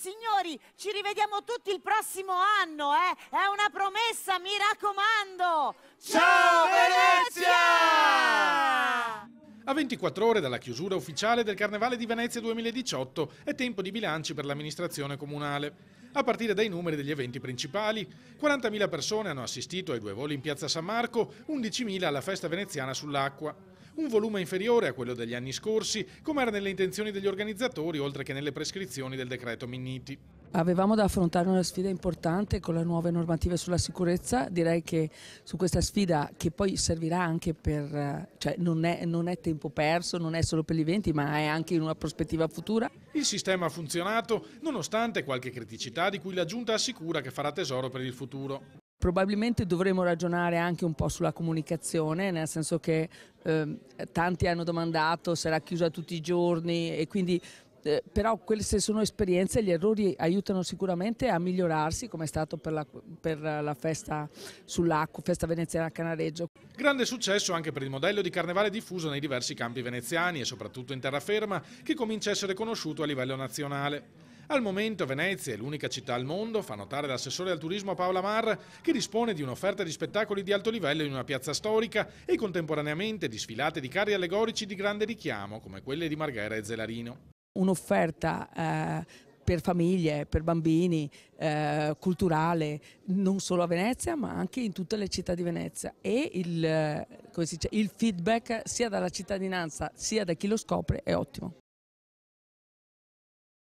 Signori, ci rivediamo tutti il prossimo anno, eh? È una promessa, mi raccomando! Ciao Venezia! A 24 ore dalla chiusura ufficiale del Carnevale di Venezia 2018 è tempo di bilanci per l'amministrazione comunale a partire dai numeri degli eventi principali. 40.000 persone hanno assistito ai due voli in piazza San Marco, 11.000 alla festa veneziana sull'acqua un volume inferiore a quello degli anni scorsi, come era nelle intenzioni degli organizzatori oltre che nelle prescrizioni del decreto Minniti. Avevamo da affrontare una sfida importante con le nuove normative sulla sicurezza, direi che su questa sfida che poi servirà anche per, eh, cioè non è, non è tempo perso, non è solo per gli eventi ma è anche in una prospettiva futura. Il sistema ha funzionato nonostante qualche criticità di cui la Giunta assicura che farà tesoro per il futuro. Probabilmente dovremo ragionare anche un po' sulla comunicazione, nel senso che eh, tanti hanno domandato sarà chiusa tutti i giorni e quindi eh, però queste sono esperienze, gli errori aiutano sicuramente a migliorarsi come è stato per la, per la festa sull'acqua, festa veneziana a Canareggio. Grande successo anche per il modello di carnevale diffuso nei diversi campi veneziani e soprattutto in terraferma che comincia a essere conosciuto a livello nazionale. Al momento Venezia è l'unica città al mondo, fa notare l'assessore al turismo Paola Mar, che dispone di un'offerta di spettacoli di alto livello in una piazza storica e contemporaneamente di sfilate di carri allegorici di grande richiamo, come quelle di Marghera e Zelarino. Un'offerta eh, per famiglie, per bambini, eh, culturale, non solo a Venezia ma anche in tutte le città di Venezia e il, eh, dice, il feedback sia dalla cittadinanza sia da chi lo scopre è ottimo.